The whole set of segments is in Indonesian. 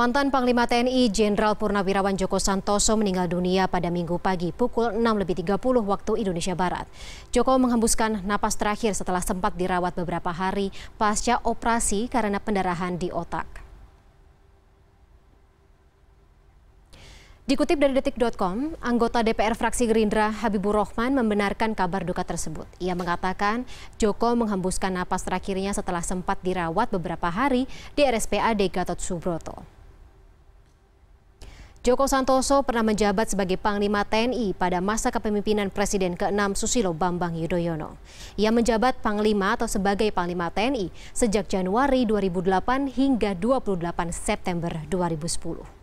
Mantan Panglima TNI Jenderal Purnawirawan Joko Santoso meninggal dunia pada minggu pagi pukul 6.30 waktu Indonesia Barat. Joko menghembuskan napas terakhir setelah sempat dirawat beberapa hari pasca operasi karena pendarahan di otak. Dikutip dari detik.com, anggota DPR fraksi Gerindra Habibur Rahman membenarkan kabar duka tersebut. Ia mengatakan Joko menghembuskan napas terakhirnya setelah sempat dirawat beberapa hari di RSPAD Gatot Subroto. Joko Santoso pernah menjabat sebagai Panglima TNI pada masa kepemimpinan Presiden ke-6 Susilo Bambang Yudhoyono. Ia menjabat Panglima atau sebagai Panglima TNI sejak Januari 2008 hingga 28 September 2010.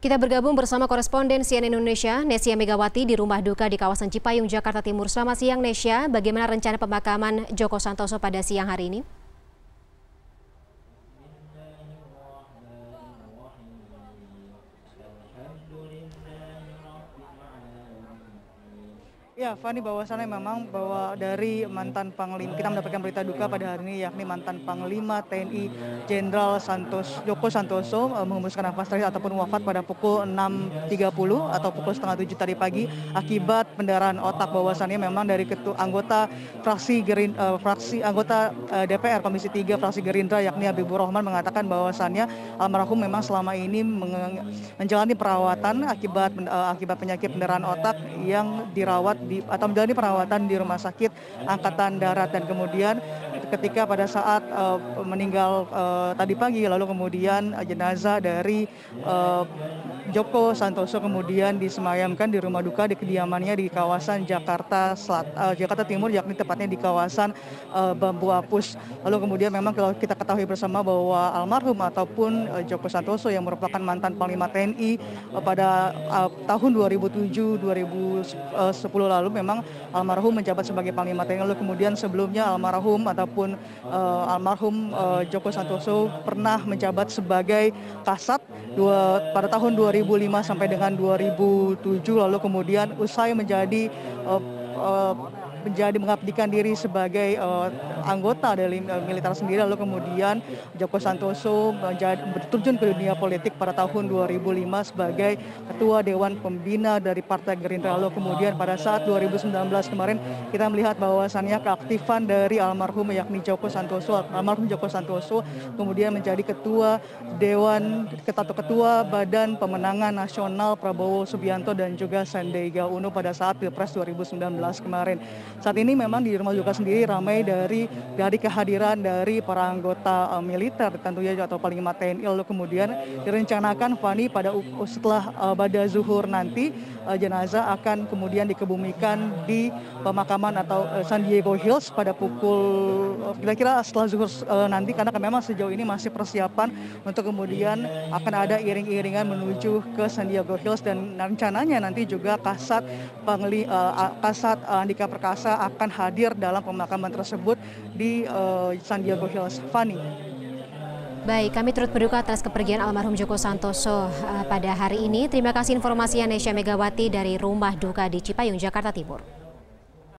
Kita bergabung bersama koresponden CNN Indonesia, Nesya Megawati di rumah duka di kawasan Cipayung, Jakarta Timur. Selamat siang, Nesya. Bagaimana rencana pemakaman Joko Santoso pada siang hari ini? Ya, Fani bahwasannya memang bahwa dari mantan Panglima, kita mendapatkan berita duka pada hari ini yakni mantan Panglima TNI Jenderal Santos Joko Santoso eh, mengembuskan menghembuskan nafas terakhir ataupun wafat pada pukul 6.30 atau pukul setengah tujuh tadi pagi akibat pendarahan otak bahwasannya memang dari ketua anggota fraksi Gerin, uh, fraksi anggota uh, eh, DPR Komisi 3 fraksi Gerindra yakni Habibur Rahman mengatakan bahwasannya almarhum memang selama ini menjalani perawatan akibat akibat penyakit pendarahan otak yang dirawat di atau menjalani perawatan di rumah sakit Angkatan Darat dan kemudian ketika pada saat uh, meninggal uh, tadi pagi lalu kemudian eh, jenazah dari uh, Joko Santoso kemudian disemayamkan di rumah duka di kediamannya di kawasan Jakarta Selat uh, Jakarta Timur yakni tepatnya di kawasan uh, Bambu Apus. Lalu kemudian memang kalau kita ketahui bersama bahwa almarhum ataupun uh, Joko Santoso yang merupakan mantan Panglima TNI uh, pada uh, tahun 2007 2010 lalu lalu memang almarhum menjabat sebagai Panglima TNI lalu kemudian sebelumnya almarhum ataupun uh, almarhum uh, Joko Santoso pernah menjabat sebagai Kasat dua, pada tahun 2005 sampai dengan 2007 lalu kemudian usai menjadi uh, menjadi mengabdikan diri sebagai uh, anggota dari eh, militer sendiri lalu kemudian Joko Santoso menjadi, berterjun ke dunia politik pada tahun 2005 sebagai ketua dewan pembina dari Partai Gerindra lalu kemudian pada saat 2019 kemarin kita melihat bahwasannya keaktifan dari almarhum yakni Joko Santoso almarhum Joko Santoso kemudian menjadi ketua dewan ketua ketua Badan Pemenangan Nasional Prabowo Subianto dan juga Sandiaga Uno pada saat Pilpres 2019 kemarin saat ini memang di rumah duka sendiri ramai dari dari kehadiran dari para anggota uh, militer tentunya atau paling TNI lalu kemudian direncanakan Fani pada setelah uh, pada zuhur nanti uh, jenazah akan kemudian dikebumikan di pemakaman atau uh, San Diego Hills pada pukul kira-kira uh, setelah zuhur uh, nanti karena kan memang sejauh ini masih persiapan untuk kemudian akan ada iring-iringan menuju ke San Diego Hills dan rencananya nanti juga kasat pangli uh, kasat Andika Perkasa akan hadir dalam pemakaman tersebut di uh, eh, San Diego Hills. Fani. Baik, kami turut berduka atas kepergian almarhum Joko Santoso uh, pada hari ini. Terima kasih informasi Anesha Megawati dari Rumah Duka di Cipayung, Jakarta Timur.